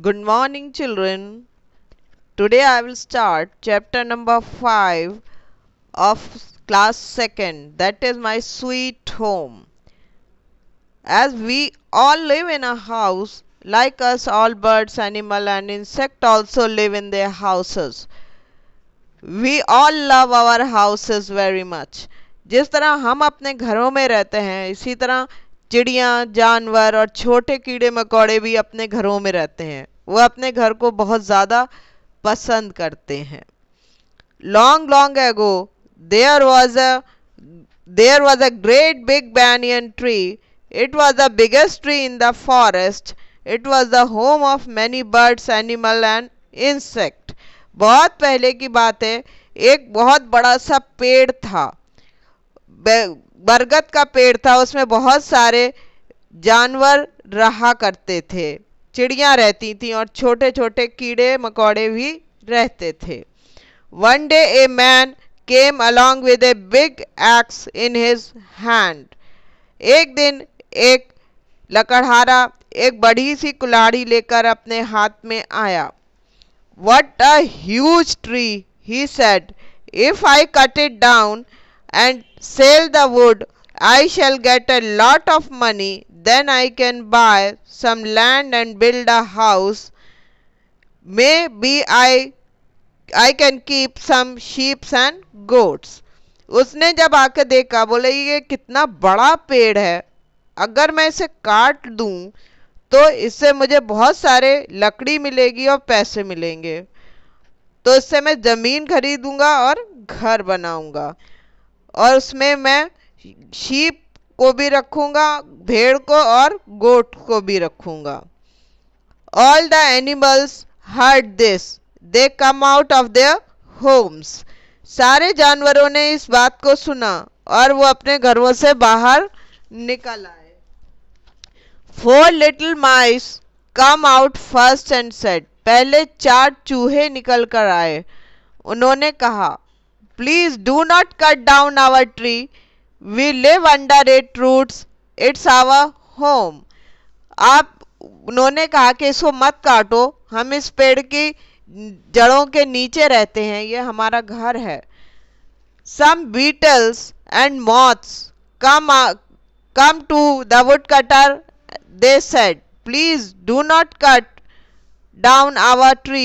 Good morning, children. Today I will start chapter number 5 of class 2nd, that is my sweet home. As we all live in a house, like us, all birds, animal, and insect also live in their houses. We all love our houses very much. जिस तरह हम अपने घरों में रहते हैं इसी तरह चिड़िया जानवर और छोटे कीड़े मकोड़े भी अपने घरों में रहते हैं वो अपने घर को बहुत ज़्यादा पसंद करते हैं long long ago there was a there was a great big banyan tree it was the biggest tree in the forest it was the home of many birds animal and insect बहुत पहले की बात है एक बहुत बड़ा सा पेड़ था बरगद का पेड़ था उसमें बहुत सारे जानवर रहा करते थे चिड़ियाँ रहती थीं और छोटे छोटे कीड़े मकोड़े भी रहते थे one day a man came along with a big axe in his hand एक दिन एक लकड़हारा एक बड़ी सी कुड़ी लेकर अपने हाथ में आया what a huge tree he said if I cut it down and sell the wood, I shall get a lot of money. Then I can buy some land and build a house. Maybe I i can keep some sheep and goats उसने जब आके देखा बोले ये कितना बड़ा पेड़ है अगर मैं इसे काट दूं तो इससे मुझे बहुत सारे लकड़ी मिलेगी और पैसे मिलेंगे तो इससे मैं ज़मीन खरीदूंगा और घर बनाऊंगा और उसमें मैं शीप को भी रखूँगा भेड़ को और गोट को भी रखूँगा all the animals heard this they came out of their homes सारे जानवरों ने इस बात को सुना और वो अपने घरों से बाहर निकल आए four little mice came out first and said पहले चार चूहे निकल कर आए उन्होंने कहा please do not cut down our tree we live under it roots it's our home आप उन्होंने कहा कि इसको मत काटो हम इस पेड़ की जड़ों के नीचे रहते हैं ये हमारा घर है some beetles and moths came came to the woodcutter they said please do not cut down our tree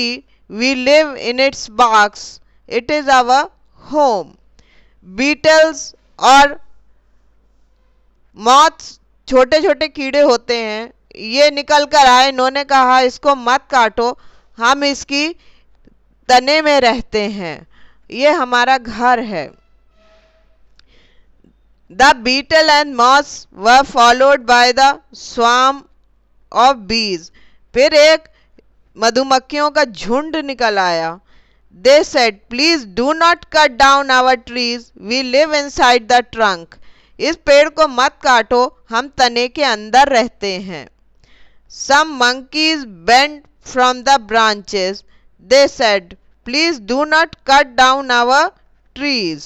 we live in its बाक्स it is our home beetles और moths छोटे छोटे कीड़े होते हैं ये निकल कर आए इन्होंने कहा इसको मत काटो हम इसकी तने में रहते हैं ये हमारा घर है the beetle and moths were followed by the swarm of bees फिर एक मधुमक्खियों का झुंड निकल आया They said, please do not cut down our trees. We live inside the trunk. इस पेड़ को मत काटो हम तने के अंदर रहते हैं some monkeys bend from the branches they said please do not cut down our trees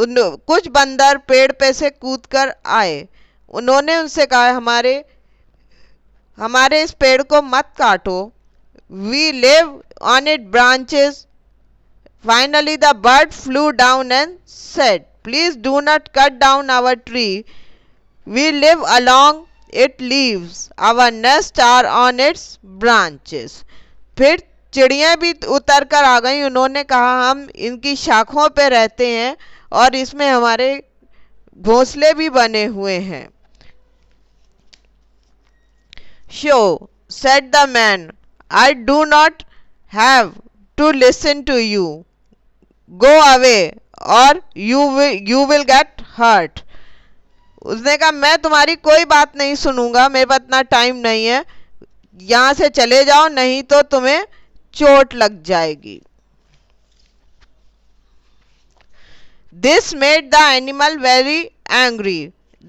कुछ बंदर पेड़ पे से कूद कर आए उन्होंने उनसे कहा हमारे हमारे इस पेड़ को मत काटो we live on its branches. Finally, the bird flew down and said, Please do not cut down our tree. We live along its leaves. Our nest are on its branches. फिर चिड़िया भी उतर कर आ गई उन्होंने कहा हम इनकी शाखों पे रहते हैं और इसमें हमारे घोंसले भी बने हुए हैं so said the man I do not have to listen to you. Go away or you will, you will get hurt. उसने कहा मैं तुम्हारी कोई बात नहीं सुनूंगा मेरे पास इतना टाइम नहीं है यहां से चले जाओ नहीं तो तुम्हें चोट लग जाएगी this made the animal very angry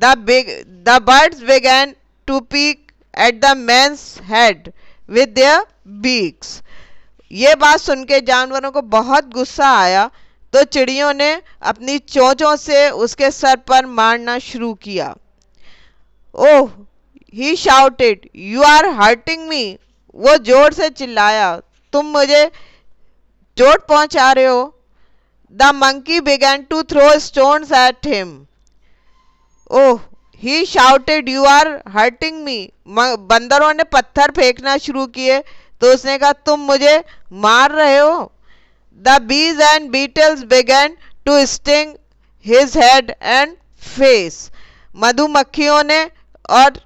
the big the birds began to peck at the man's head with their beaks. ये बात सुन के जानवरों को बहुत गुस्सा आया तो चिड़ियों ने अपनी चोंचों से उसके सर पर मारना शुरू किया oh he shouted you are hurting me वो जोर से चिल्लाया तुम मुझे चोट पहुंचा रहे हो the monkey began to throw stones at him oh he shouted you are hurting me बंदरों ने पत्थर फेंकना शुरू किए तो उसने कहा तुम मुझे मार रहे हो the bees and beetles began to sting his head and face मधुमक्खियों ने और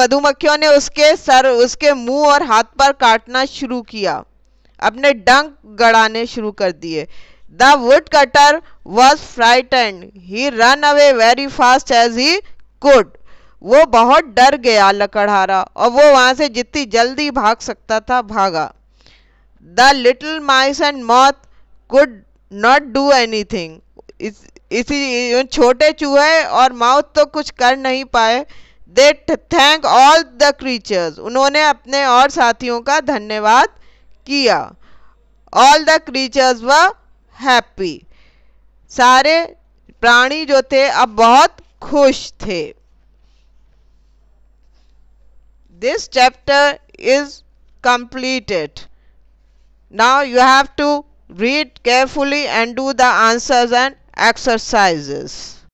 मधुमक्खियों ने उसके सर उसके मुंह और हाथ पर काटना शुरू किया अपने डंक गड़ाने शुरू कर दिए the woodcutter was frightened he ran away very fast as he could वो बहुत डर गया लकड़हारा और वो वहाँ से जितनी जल्दी भाग सकता था भागा the little mice and moths could not do anything इसी छोटे चूहे और माउथ तो कुछ कर नहीं पाए they thank all the creatures उन्होंने अपने और साथियों का धन्यवाद किया all the creatures were happy सारे प्राणी जो थे अब बहुत खुश थे this chapter is completed now you have to read carefully and do the answers and exercises